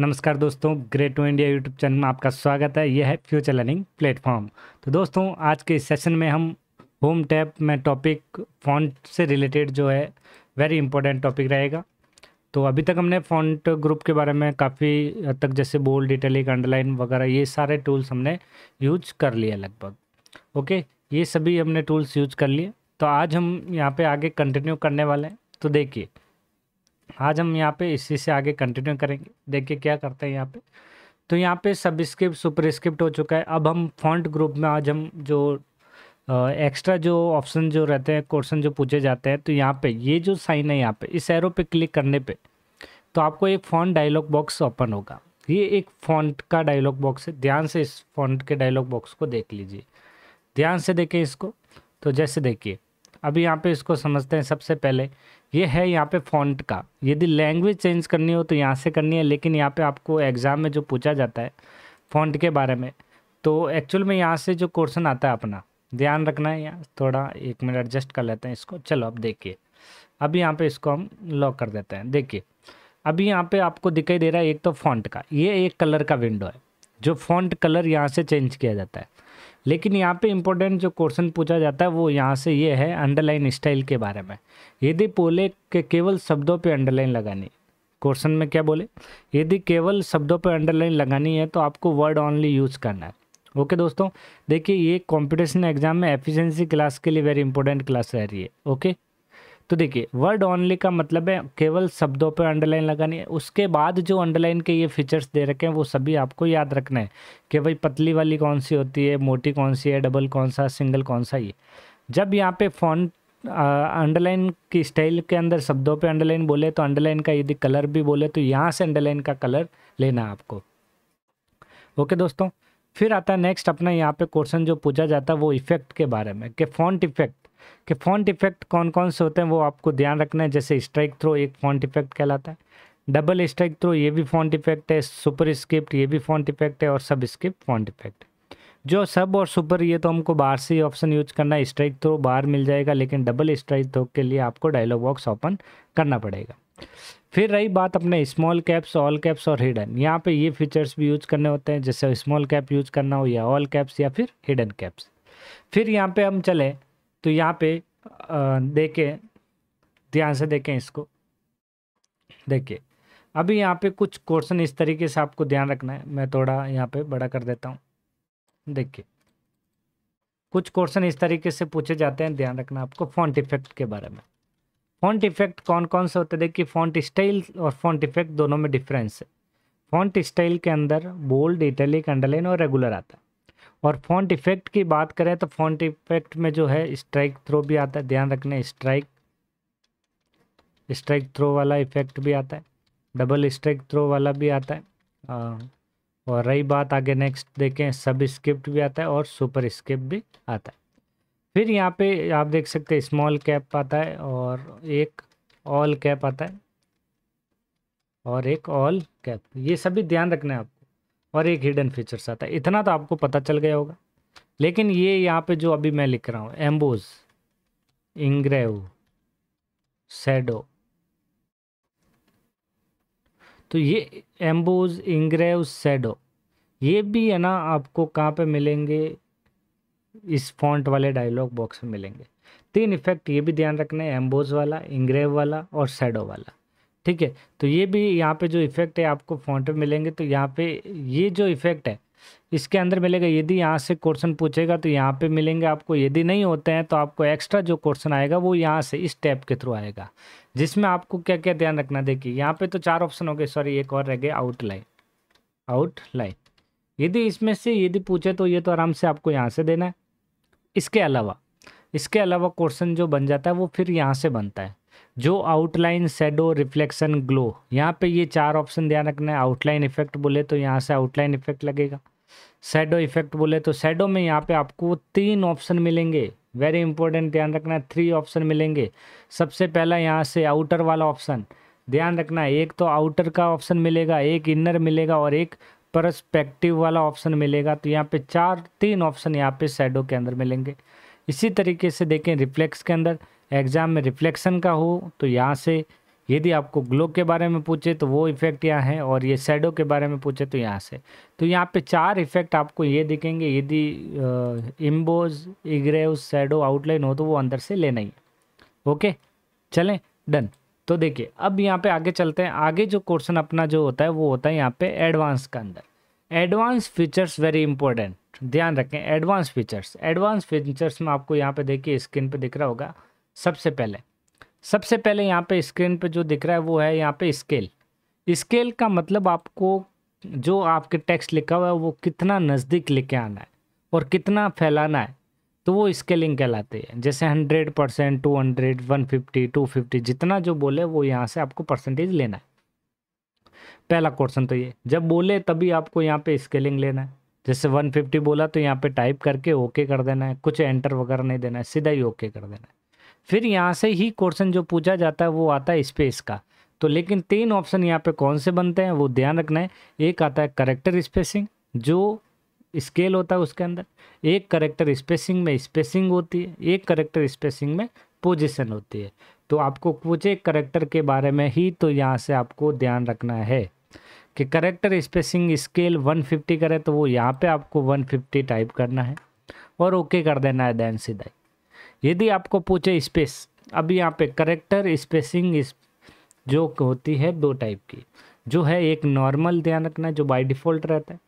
नमस्कार दोस्तों great to India YouTube channel में आपका स्वागत है यह है फ्यूचर लर्निंग प्लेटफॉर्म तो दोस्तों आज के सेशन में हम होम टैब में टॉपिक फॉन्ट से रिलेटेड जो है वेरी इंपॉर्टेंट टॉपिक रहेगा तो अभी तक हमने फॉन्ट ग्रुप के बारे में काफ़ी हद तक जैसे बोल्ड डिटेलिक अंडरलाइन वगैरह ये सारे टूल्स हमने यूज कर लिए लगभग ओके ये सभी हमने टूल्स यूज कर लिए तो आज हम यहाँ पर आगे कंटिन्यू करने वाले हैं तो देखिए आज हम यहाँ पे इसी से आगे कंटिन्यू करेंगे देखिए क्या करते हैं यहाँ पे तो यहाँ पे सब स्क्रिप्ट सुपर स्क्रिप्ट हो चुका है अब हम फॉन्ट ग्रुप में आज हम जो एक्स्ट्रा जो ऑप्शन जो रहते हैं क्वेश्चन जो पूछे जाते हैं तो यहाँ पे ये जो साइन है यहाँ पे इस एरो पे क्लिक करने पे तो आपको एक फॉन्ट डायलॉग बॉक्स ओपन होगा ये एक फॉन्ट का डायलॉग बॉक्स है ध्यान से इस फॉन्ट के डायलॉग बॉक्स को देख लीजिए ध्यान से देखें इसको तो जैसे देखिए अभी यहाँ पे इसको समझते हैं सबसे पहले ये है यहाँ पे फॉन्ट का यदि लैंग्वेज चेंज करनी हो तो यहाँ से करनी है लेकिन यहाँ पे आपको एग्ज़ाम में जो पूछा जाता है फॉन्ट के बारे में तो एक्चुअल में यहाँ से जो क्वेश्चन आता है अपना ध्यान रखना है यहाँ थोड़ा एक मिनट एडजस्ट कर लेते हैं इसको चलो अब देखिए अभी यहाँ पे इसको हम लॉक कर देते हैं देखिए अभी यहाँ पे आपको दिखाई दे रहा है एक तो फॉन्ट का ये एक कलर का विंडो है जो फॉन्ट कलर यहाँ से चेंज किया जाता है लेकिन यहाँ पे इम्पोर्टेंट जो क्वेश्चन पूछा जाता है वो यहाँ से ये है अंडरलाइन स्टाइल के बारे में यदि पोले के केवल शब्दों पे अंडरलाइन लगानी क्वेश्चन में क्या बोले यदि केवल शब्दों पर अंडरलाइन लगानी है तो आपको वर्ड ऑनली यूज़ करना है ओके दोस्तों देखिए ये कॉम्पिटिशन एग्जाम में एफिशेंसी क्लास के लिए वेरी इंपॉर्टेंट क्लास रह रही है ओके तो देखिए वर्ड ऑनली का मतलब है केवल शब्दों पर अंडरलाइन लगानी है उसके बाद जो अंडरलाइन के ये फीचर्स दे रखे हैं वो सभी आपको याद रखना है कि भाई पतली वाली कौन सी होती है मोटी कौन सी है डबल कौन सा सिंगल कौन सा ये जब यहाँ पे फोन अंडरलाइन की स्टाइल के अंदर शब्दों पे अंडरलाइन बोले तो अंडरलाइन का यदि कलर भी बोले तो यहाँ से अंडरलाइन का कलर लेना आपको ओके दोस्तों फिर आता है नेक्स्ट अपना यहाँ पे क्वेश्चन जो पूछा जाता है वो इफेक्ट के बारे में कि फॉन्ट इफेक्ट कि फॉन्ट इफेक्ट कौन कौन से होते हैं वो आपको ध्यान रखना है जैसे स्ट्राइक थ्रो एक फॉन्ट इफेक्ट कहलाता है डबल स्ट्राइक थ्रो ये भी फॉन्ट इफेक्ट है सुपर स्क्रिप्ट ये भी फॉन्ट इफेक्ट है और सब स्क्रिप्ट फॉन्ट इफेक्ट जो सब और सुपर ये तो हमको बाहर से ही ऑप्शन यूज करना है स्ट्राइक थ्रो बाहर मिल जाएगा लेकिन डबल स्ट्राइक थ्रो के लिए आपको डायलॉग बॉक्स ओपन करना पड़ेगा फिर रही बात अपने स्मॉल कैप्स ऑल कैप्स और हिडन यहाँ पे ये फीचर्स भी यूज करने होते हैं जैसे स्मॉल कैप यूज करना हो या ऑल कैप्स या फिर हिडन कैप्स फिर यहाँ पे हम चले तो यहाँ पे देखें ध्यान से देखें इसको देखिए अभी यहाँ पे कुछ क्वेश्चन इस तरीके से आपको ध्यान रखना है मैं थोड़ा यहाँ पे बड़ा कर देता हूँ देखिए कुछ क्वेश्चन इस तरीके से पूछे जाते हैं ध्यान रखना आपको फॉन्ट इफेक्ट के बारे में फॉन्ट इफेक्ट कौन कौन से होते हैं देखिए फॉन्ट स्टाइल और फॉन्ट इफेक्ट दोनों में डिफरेंस है फॉन्ट स्टाइल के अंदर बोल्ड इटैलिक अंडरलाइन और रेगुलर आता है और फॉन्ट इफेक्ट की बात करें तो फॉन्ट इफेक्ट में जो है स्ट्राइक थ्रो भी आता है ध्यान रखना स्ट्राइक स्ट्राइक थ्रो वाला इफेक्ट भी आता है डबल स्ट्राइक थ्रो वाला भी आता है आ, और रही बात आगे नेक्स्ट देखें सब स्क्रिप्ट भी आता है और सुपर स्क्रिप्ट भी आता है फिर यहाँ पे आप देख सकते हैं स्मॉल कैप आता है और एक ऑल कैप आता है और एक ऑल कैप ये सभी ध्यान रखना है आपको और एक हिडन फीचर्स आता है इतना तो आपको पता चल गया होगा लेकिन ये यहाँ पे जो अभी मैं लिख रहा हूँ एम्बोज इंग्रेव सेडो तो ये एम्बोज इंग्रेव सेडो ये भी है ना आपको कहाँ पे मिलेंगे इस फॉन्ट वाले डायलॉग बॉक्स में मिलेंगे तीन इफेक्ट ये भी ध्यान रखना है एम्बोज वाला इंग्रेव वाला और सैडो वाला ठीक है तो ये भी यहाँ पे जो इफेक्ट है आपको फॉन्ट में मिलेंगे तो यहाँ पे ये जो इफेक्ट है इसके अंदर मिलेगा यदि यहाँ से क्वेश्चन पूछेगा तो यहाँ पे मिलेंगे आपको यदि नहीं होते हैं तो आपको एक्स्ट्रा जो क्वेश्चन आएगा वो यहाँ से इस टैप के थ्रू आएगा जिसमें आपको क्या क्या ध्यान रखना देखिए यहाँ पे तो चार ऑप्शन हो गए सॉरी एक और रह गए आउटलाइन आउटलाइन यदि इसमें से यदि पूछे तो ये तो आराम से आपको यहाँ से देना है इसके अलावा इसके अलावा क्वेश्चन जो बन जाता है वो फिर यहाँ से बनता है जो आउटलाइन शेडो रिफ्लेक्शन ग्लो यहाँ पे ये चार ऑप्शन ध्यान रखना है आउटलाइन इफेक्ट बोले तो यहाँ से आउटलाइन इफेक्ट लगेगा सेडो इफेक्ट बोले तो सेडो में यहाँ पे आपको तीन ऑप्शन मिलेंगे वेरी इंपॉर्टेंट ध्यान रखना है थ्री ऑप्शन मिलेंगे सबसे पहला यहाँ से आउटर वाला ऑप्शन ध्यान रखना है एक तो आउटर का ऑप्शन मिलेगा एक इनर मिलेगा और एक परस्पेक्टिव वाला ऑप्शन मिलेगा तो यहाँ पे चार तीन ऑप्शन यहाँ पे शेडो के अंदर मिलेंगे इसी तरीके से देखें रिफ्लेक्स के अंदर एग्ज़ाम में रिफ्लेक्शन का हो तो यहाँ से यदि आपको ग्लो के बारे में पूछे तो वो इफेक्ट यहाँ है और ये शेडो के बारे में पूछे तो यहाँ से तो यहाँ पे चार इफेक्ट आपको ये दिखेंगे यदि इम्बोज इग्रेव शेडो आउटलाइन हो तो वो अंदर से लेना ही ओके चलें डन तो देखिए अब यहाँ पे आगे चलते हैं आगे जो क्वेश्चन अपना जो होता है वो होता है यहाँ पे एडवांस के अंदर एडवांस फीचर्स वेरी इंपॉर्टेंट ध्यान रखें एडवांस फीचर्स एडवांस फीचर्स में आपको यहाँ पे देखिए स्क्रीन पे दिख रहा होगा सबसे पहले सबसे पहले यहाँ पे स्क्रीन पे जो दिख रहा है वो है यहाँ पे स्केल स्केल का मतलब आपको जो आपके टेक्स्ट लिखा हुआ है वो कितना नज़दीक लेके आना है और कितना फैलाना है तो वो स्केलिंग कहलाती है जैसे hundred percent two hundred one fifty two fifty जितना जो बोले वो यहाँ से आपको परसेंटेज लेना है पहला क्वेश्चन तो ये जब बोले तभी आपको यहाँ पे स्केलिंग लेना है जैसे वन फिफ्टी बोला तो यहाँ पे टाइप करके ओके कर देना है कुछ एंटर वगैरह नहीं देना है सीधा ही ओके कर देना है फिर यहाँ से ही क्वेश्चन जो पूछा जाता है वो आता है स्पेस का तो लेकिन तीन ऑप्शन यहाँ पर कौन से बनते हैं वो ध्यान रखना है एक आता है करेक्टर स्पेसिंग जो स्केल होता है उसके अंदर एक करेक्टर स्पेसिंग में स्पेसिंग होती है एक करेक्टर स्पेसिंग में पोजिशन होती है तो आपको कुछ एक करेक्टर के बारे में ही तो यहाँ से आपको ध्यान रखना है कि करेक्टर स्पेसिंग स्केल 150 करे तो वो यहाँ पे आपको 150 टाइप करना है और ओके कर देना है दैन सीधा यदि आपको पूछे स्पेस अब यहाँ पे करेक्टर स्पेसिंग जो होती है दो टाइप की जो है एक नॉर्मल ध्यान रखना है जो बाय डिफ़ॉल्ट रहता है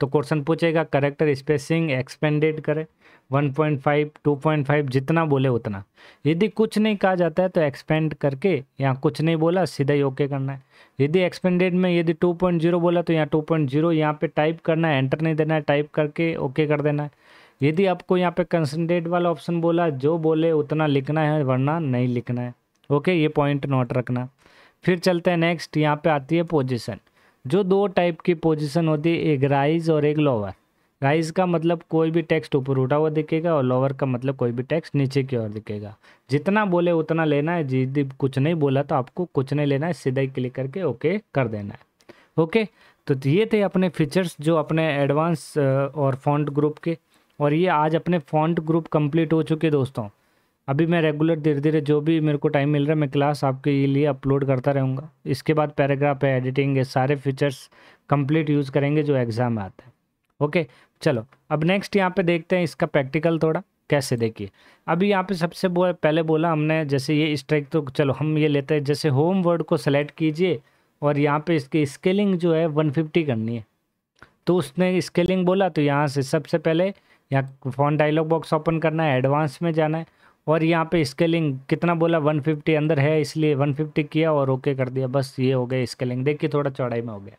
तो क्वेश्चन पूछेगा करेक्टर स्पेसिंग एक्सपेंडेड करें 1.5 2.5 जितना बोले उतना यदि कुछ नहीं कहा जाता है तो एक्सपेंड करके यहाँ कुछ नहीं बोला सीधा ही ओके करना है यदि एक्सपेंडेड में यदि 2.0 बोला तो यहाँ 2.0 पॉइंट यहाँ पर टाइप करना है एंटर नहीं देना है टाइप करके ओके कर देना है यदि आपको यहाँ पे कंसनट्रेट वाला ऑप्शन बोला जो बोले उतना लिखना है वरना नहीं लिखना है ओके ये पॉइंट नोट रखना फिर चलते हैं नेक्स्ट यहाँ पे आती है पोजिशन जो दो टाइप की पोजीशन होती है एक राइज और एक लोअर राइज का मतलब कोई भी टेक्स्ट ऊपर उठा हुआ दिखेगा और लोअर का मतलब कोई भी टेक्स्ट नीचे की ओर दिखेगा जितना बोले उतना लेना है यदि कुछ नहीं बोला तो आपको कुछ नहीं लेना है सीधा ही क्लिक करके ओके कर देना है ओके तो ये थे अपने फीचर्स जो अपने एडवांस और फॉन्ट ग्रुप के और ये आज अपने फॉन्ट ग्रुप कम्प्लीट हो चुके दोस्तों अभी मैं रेगुलर धीरे धीरे जो भी मेरे को टाइम मिल रहा है मैं क्लास आपके लिए अपलोड करता रहूँगा इसके बाद पैराग्राफ है एडिटिंग है सारे फीचर्स कंप्लीट यूज़ करेंगे जो एग्ज़ाम में आते हैं ओके चलो अब नेक्स्ट यहाँ पे देखते हैं इसका प्रैक्टिकल थोड़ा कैसे देखिए अभी यहाँ पे सबसे बो, पहले बोला हमने जैसे ये स्ट्राइक तो चलो हम ये लेते हैं जैसे होम वर्ड को सेलेक्ट कीजिए और यहाँ पर इसकी स्केलिंग जो है वन करनी है तो उसने स्केलिंग बोला तो यहाँ से सबसे पहले यहाँ फोन डायलॉग बॉक्स ओपन करना है एडवांस में जाना है और यहाँ पे स्केलिंग कितना बोला 150 अंदर है इसलिए 150 किया और ओके कर दिया बस ये हो गया स्केलिंग देखिए थोड़ा चौड़ाई में हो गया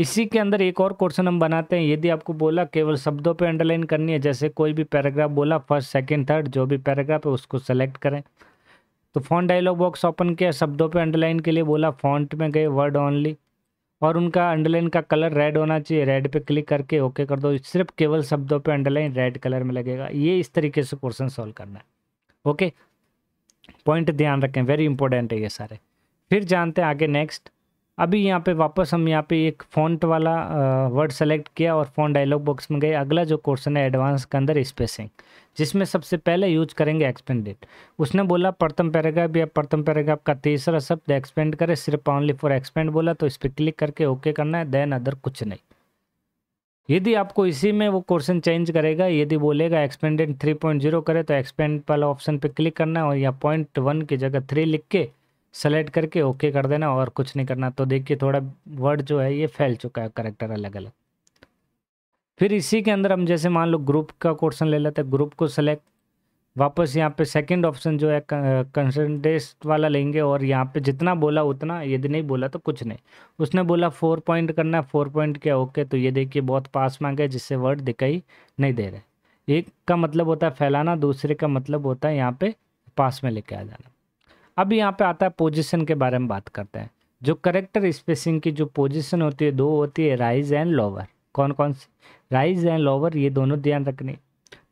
इसी के अंदर एक और क्वेश्चन हम बनाते हैं यदि आपको बोला केवल शब्दों पे अंडरलाइन करनी है जैसे कोई भी पैराग्राफ बोला फर्स्ट सेकंड थर्ड जो भी पैराग्राफ है उसको सेलेक्ट करें तो फॉन्ट डायलॉग बॉक्स ओपन किया शब्दों पर अंडरलाइन के लिए बोला फॉन्ट में गए वर्ड ऑनली और उनका अंडरलाइन का कलर रेड होना चाहिए रेड पे क्लिक करके ओके कर दो सिर्फ केवल शब्दों पे अंडरलाइन रेड कलर में लगेगा ये इस तरीके से क्वेश्चन सॉल्व करना है ओके पॉइंट ध्यान रखें वेरी इंपॉर्टेंट है ये सारे फिर जानते हैं आगे नेक्स्ट अभी यहाँ पे वापस हम यहाँ पे एक फॉन्ट वाला वर्ड सेलेक्ट किया और फॉन्ट डायलॉग बॉक्स में गए अगला जो क्वेश्चन है एडवांस के अंदर स्पेसिंग जिसमें सबसे पहले यूज करेंगे एक्सपेंडेड उसने बोला प्रथम पैराग्राफ या प्रथम पैराग्राफ का तीसरा शब्द एक्सपेंड करें सिर्फ ऑनली फॉर एक्सपेंड बोला तो इस पर क्लिक करके ओके करना है देन अदर कुछ नहीं यदि आपको इसी में वो क्वेश्चन चेंज करेगा यदि बोलेगा एक्सपेंडेड थ्री पॉइंट जीरो करे तो एक्सपेंड वाला ऑप्शन पर क्लिक करना है और या पॉइंट वन की जगह थ्री लिख के सेलेक्ट करके ओके कर देना और कुछ नहीं करना तो देखिए थोड़ा वर्ड जो है ये फैल चुका है करेक्टर अलग अलग फिर इसी के अंदर हम जैसे मान लो ग्रुप का क्वेश्चन ले लेते हैं ग्रुप को सेलेक्ट वापस यहाँ पे सेकंड ऑप्शन जो है कंसनटेस्ट वाला लेंगे और यहाँ पे जितना बोला उतना यदि नहीं बोला तो कुछ नहीं उसने बोला फोर पॉइंट करना है फोर पॉइंट क्या ओके तो ये देखिए बहुत पास मांगे जिससे वर्ड दिखाई नहीं दे रहे एक का मतलब होता है फैलाना दूसरे का मतलब होता है यहाँ पे पास में लेके आ जाना अब यहाँ पे आता है पोजिशन के बारे में बात करते हैं जो करेक्टर स्पेसिंग की जो पोजिशन होती है दो होती है राइज एंड लोवर कौन कौन सी राइज एंड लोवर ये दोनों ध्यान रखनी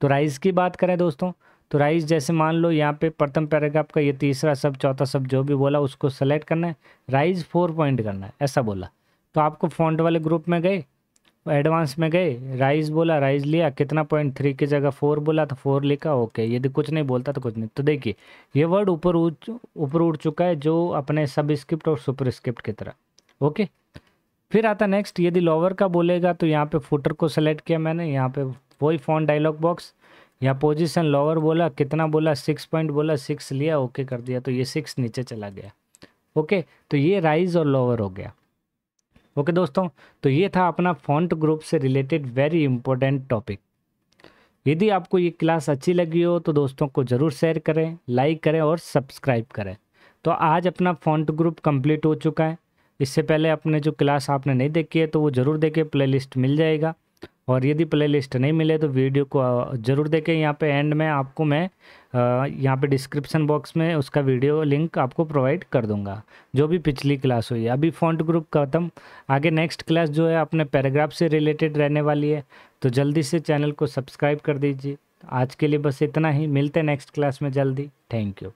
तो राइज की बात करें दोस्तों तो राइज जैसे मान लो यहाँ पे प्रथम पैराग्राफ का ये तीसरा सब चौथा सब जो भी बोला उसको सेलेक्ट करना है राइज फोर पॉइंट करना है ऐसा बोला तो आपको फॉन्ट वाले ग्रुप में गए एडवांस में गए राइज़ बोला राइज लिया कितना पॉइंट थ्री की जगह फोर बोला तो फोर लिखा ओके यदि कुछ नहीं बोलता तो कुछ नहीं तो देखिए ये वर्ड ऊपर ऊपर उठ चुका है जो अपने सब स्क्रिप्ट और सुपर स्क्रिप्ट की तरह ओके फिर आता नेक्स्ट यदि लोअर का बोलेगा तो यहाँ पे फुटर को सेलेक्ट किया मैंने यहाँ पे वही फोन डायलॉग बॉक्स यहाँ पोजिशन लोअर बोला कितना बोला सिक्स पॉइंट बोला सिक्स लिया ओके कर दिया तो ये सिक्स नीचे चला गया ओके तो ये राइज और लोअर हो गया ओके दोस्तों तो ये था अपना फॉन्ट ग्रुप से रिलेटेड वेरी इंपॉर्टेंट टॉपिक यदि आपको ये क्लास अच्छी लगी हो तो दोस्तों को ज़रूर शेयर करें लाइक करें और सब्सक्राइब करें तो आज अपना फॉन्ट ग्रुप कंप्लीट हो चुका है इससे पहले अपने जो क्लास आपने नहीं देखी है तो वो ज़रूर देखें प्लेलिस्ट मिल जाएगा और यदि प्लेलिस्ट नहीं मिले तो वीडियो को ज़रूर देखें यहाँ पे एंड में आपको मैं यहाँ पे डिस्क्रिप्शन बॉक्स में उसका वीडियो लिंक आपको प्रोवाइड कर दूंगा जो भी पिछली क्लास हुई है अभी फॉन्ट ग्रुप खत्म आगे नेक्स्ट क्लास जो है अपने पैराग्राफ से रिलेटेड रहने वाली है तो जल्दी से चैनल को सब्सक्राइब कर दीजिए आज के लिए बस इतना ही मिलते हैं नेक्स्ट क्लास में जल्दी थैंक यू